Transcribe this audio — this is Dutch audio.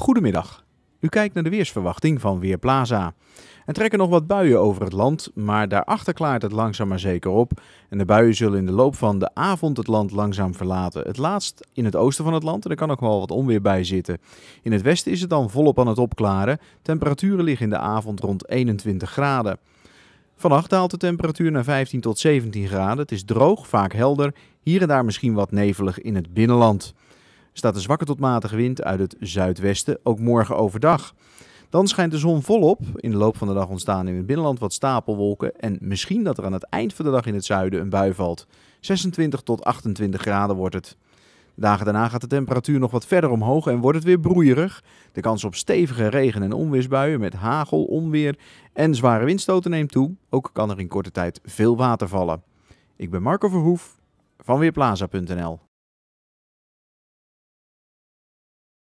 Goedemiddag. U kijkt naar de weersverwachting van Weerplaza. Er trekken nog wat buien over het land, maar daarachter klaart het langzaam maar zeker op. En de buien zullen in de loop van de avond het land langzaam verlaten. Het laatst in het oosten van het land en er kan ook wel wat onweer bij zitten. In het westen is het dan volop aan het opklaren. Temperaturen liggen in de avond rond 21 graden. Vannacht daalt de temperatuur naar 15 tot 17 graden. Het is droog, vaak helder. Hier en daar misschien wat nevelig in het binnenland staat een zwakke tot matige wind uit het zuidwesten, ook morgen overdag. Dan schijnt de zon volop. In de loop van de dag ontstaan in het binnenland wat stapelwolken. En misschien dat er aan het eind van de dag in het zuiden een bui valt. 26 tot 28 graden wordt het. De dagen daarna gaat de temperatuur nog wat verder omhoog en wordt het weer broeierig. De kans op stevige regen- en onweersbuien met hagel, onweer en zware windstoten neemt toe. Ook kan er in korte tijd veel water vallen. Ik ben Marco Verhoef van Weerplaza.nl